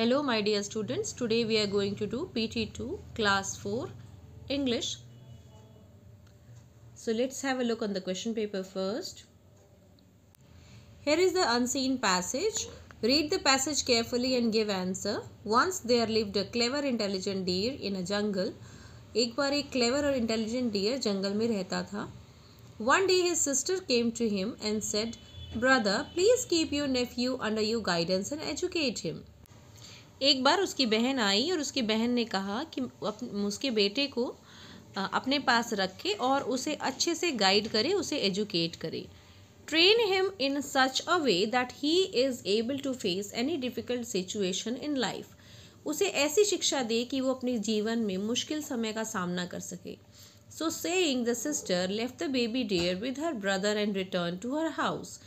Hello my dear students, today we are going to do PT2 class 4 English. So let's have a look on the question paper first. Here is the unseen passage. Read the passage carefully and give answer. Once there lived a clever intelligent deer in a jungle. एक बार एक clever और intelligent deer जंगल में रहता था One day his sister came to him and said, "Brother, please keep your nephew under your guidance and educate him." एक बार उसकी बहन आई और उसकी बहन ने कहा कि उसके बेटे को अपने पास रखे और उसे अच्छे से गाइड करे उसे एजुकेट करे train him in such a way that he is able to face any difficult situation in life उसे ऐसी शिक्षा दे कि वो अपने जीवन में मुश्किल समय का सामना कर सके so saying the sister left the baby deer with her brother and return to her house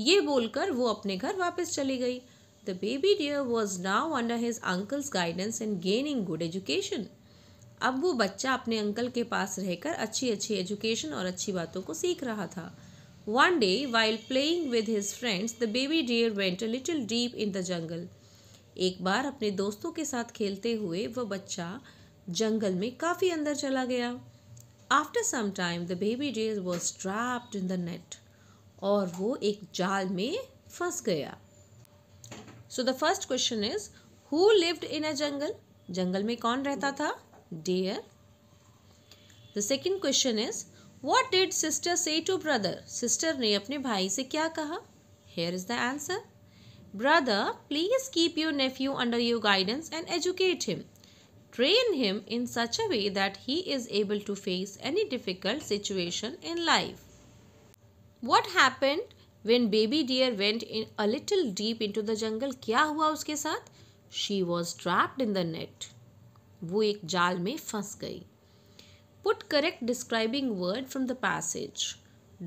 ये बोलकर वो अपने घर वापस चली गई The baby deer was now under his uncle's guidance and gaining good education. अब वो बच्चा अपने अंकल के पास रहकर अच्छी अच्छी एजुकेशन और अच्छी बातों को सीख रहा था one day while playing with his friends the baby deer went a little deep in the jungle एक बार अपने दोस्तों के साथ खेलते हुए वह बच्चा जंगल में काफ़ी अंदर चला गया after some time the baby deer was trapped in the net और वो एक जाल में फंस गया so the first question is who lived in a jungle jungle में कौन रहता था deer the second question is what did sister say to brother sister ने अपने भाई से क्या कहा here is the answer brother please keep your nephew under your guidance and educate him train him in such a way that he is able to face any difficult situation in life. What happened when baby deer went in a little deep into the jungle kya hua uske saath she was trapped in the net wo ek jaal mein phans gayi put correct describing word from the passage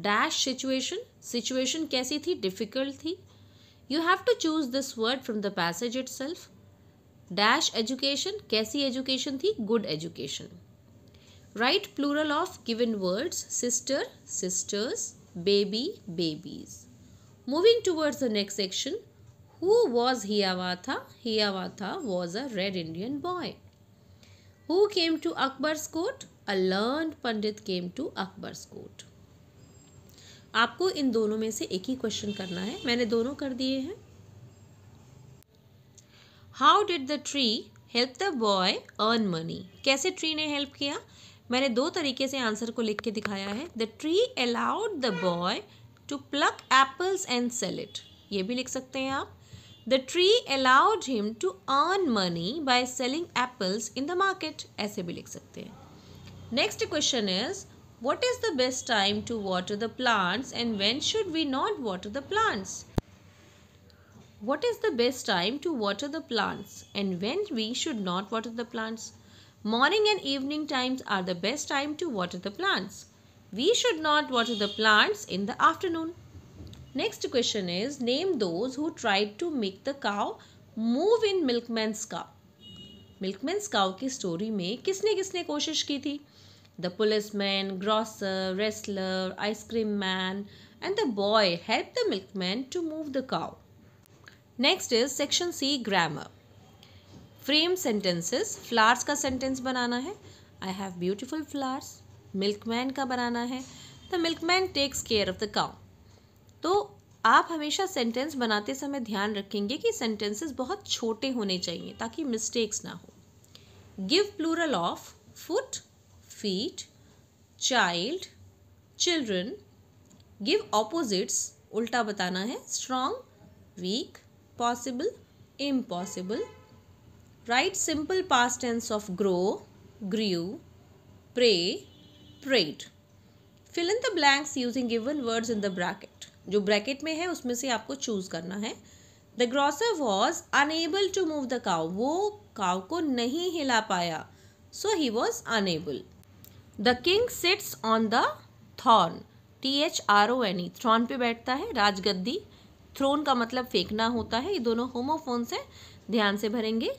dash situation situation kaisi thi difficult thi you have to choose this word from the passage itself dash education kaisi education thi good education write plural of given words sister sisters baby babies. Moving towards the next section, who was Hiawatha? Hiawatha was a red Indian boy. Who came to Akbar's court? A learned Pandit came to Akbar's court. आपको इन दोनों में से एक ही question करना है मैंने दोनों कर दिए हैं how did the tree help the boy earn money कैसे ट्री ने हेल्प किया मैंने दो तरीके से आंसर को लिख के दिखाया है the tree allowed the boy to pluck apples and sell it ये भी लिख सकते हैं आप the tree allowed him to earn money by selling apples in the market ऐसे भी लिख सकते हैं next question is what is the best time to water the plants and when should we not water the plants what is the best time to water the plants and when we should not water the plants Morning and evening times are the best time to water the plants. We should not water the plants in the afternoon. Next question is name those who tried to make the cow move in milkman's cup. Milkman's cow ki story mein kisne kisne koshish ki thi? The policeman, grocer, wrestler, ice cream man and the boy helped the milkman to move the cow. Next is section C grammar. Frame sentences flowers का sentence बनाना है I have beautiful flowers milkman का बनाना है the milkman takes care of the cow तो आप हमेशा sentence बनाते समय ध्यान रखेंगे कि सेंटेंसेस बहुत छोटे होने चाहिए ताकि मिस्टेक्स ना हो give plural of foot feet child children give opposites उल्टा बताना है strong weak possible impossible Write simple past tense of grow, grew, pray, prayed. Fill in the blanks using given words in the bracket. जो bracket में है उसमें से आपको choose करना है the grocer was unable to move the cow वो cow को नहीं हिला पाया so he was unable the king sits on the throne T H R O N E throne पे बैठता है राजगद्दी थ्रोन का मतलब फेंकना होता है ये दोनों होमोफोन्स हैं ध्यान से भरेंगे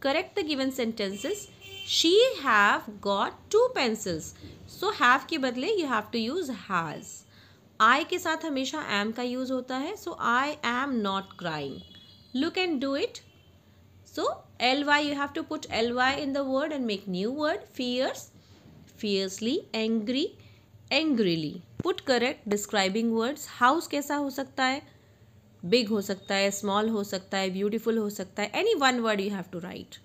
correct the given sentences she have got two pencils so have ke badle you have to use has I ke sath hamesha am ka use hota hai so I am not crying look and do it so ly you have to put ly in the word and make new word fierce fiercely angry angrily put correct describing words house kaisa ho sakta hai big हो सकता है small हो सकता है beautiful हो सकता है any one word you have to write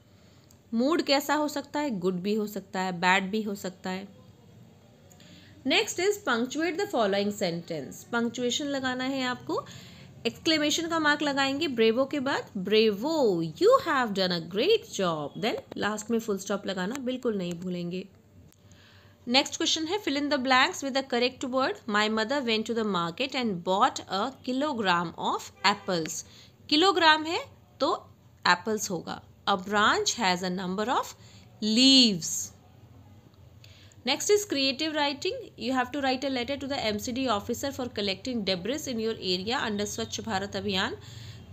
mood कैसा हो सकता है गुड भी हो सकता है बैड भी हो सकता है next is punctuate the following sentence punctuation लगाना है आपको एक्सक्लेमेशन का मार्क लगाएंगे ब्रेवो के बाद bravo you have done a great job then last में फुल स्टॉप लगाना बिल्कुल नहीं भूलेंगे नेक्स्ट क्वेश्चन है fill in the blanks with the correct word my mother went to the market and bought a kilogram of apples kilogram है तो apples होगा a branch has a number of leaves next is creative writing you have to write a letter to the MCD officer for collecting debris in your area under Swachh Bharat अभियान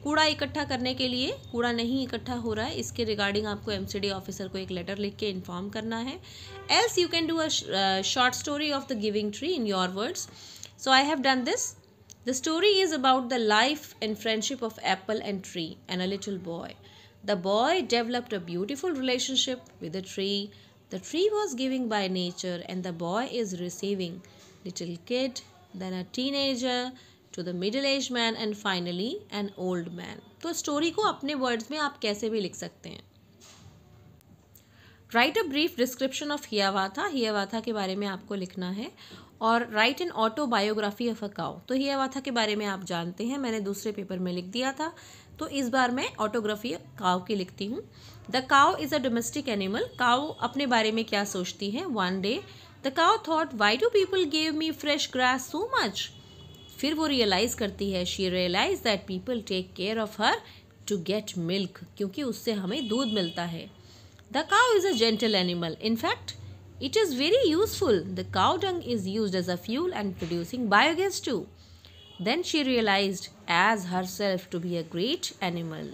कूड़ा इकट्ठा करने के लिए कूड़ा नहीं इकट्ठा हो रहा है इसके रिगार्डिंग आपको एमसीडी ऑफिसर को एक लेटर लिख के इन्फॉर्म करना है else you can do a short story of the giving tree in your words so I have done this the story is about the life and friendship of apple and tree and a little boy the boy developed a beautiful relationship with a tree the tree was giving by nature and the boy is receiving little kid then a teenager to the middle age man and finally an old man तो story को अपने words में आप कैसे भी लिख सकते हैं write a brief description of Hiawatha Hiawatha के बारे में आपको लिखना है और write an autobiography of a cow तो हियावाथा के बारे में आप जानते हैं मैंने दूसरे पेपर में लिख दिया था तो इस बार मैं ऑटोग्राफी काव की लिखती हूँ द काव इज़ अ डोमेस्टिक एनिमल काव अपने बारे में क्या सोचती है one day the cow thought why do people gave me fresh grass so much फिर वो रियलाइज करती है she realise that people take care of her to get milk क्योंकि उससे हमें दूध मिलता है the cow is a gentle animal in fact it is very useful the cow dung is use as a fuel and producing biogas too then she realise as her self to be a great animal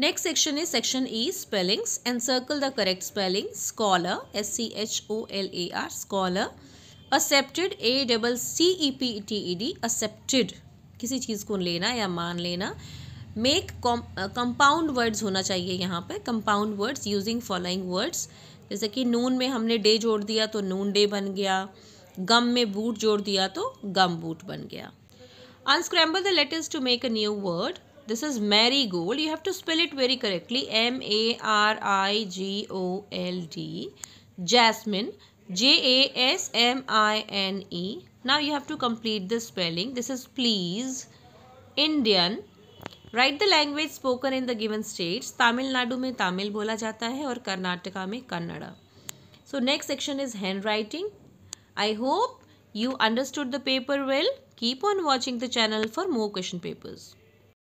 next section is section E spellings and circle the correct spelling scholar S C H O L A R scholar accepted a double c e p t e d accepted किसी चीज़ को लेना या मान लेना make compound words होना चाहिए यहाँ पे compound words using following words जैसे कि नून में हमने डे जोड़ दिया तो नून डे बन गया गम में बूट जोड़ दिया तो गम बूट बन गया unscramble the letters to make a new word this is marigold you have to spell it very correctly m a r i g o l d jasmine J-A-S-M-I-N-E. Now you have to complete the spelling. This is please, Indian. Write the language spoken in the given states. Tamil Nadu में तमिल बोला जाता है और Karnataka में Kannada So next section is handwriting. I hope you understood the paper well. Keep on watching the channel for more question papers.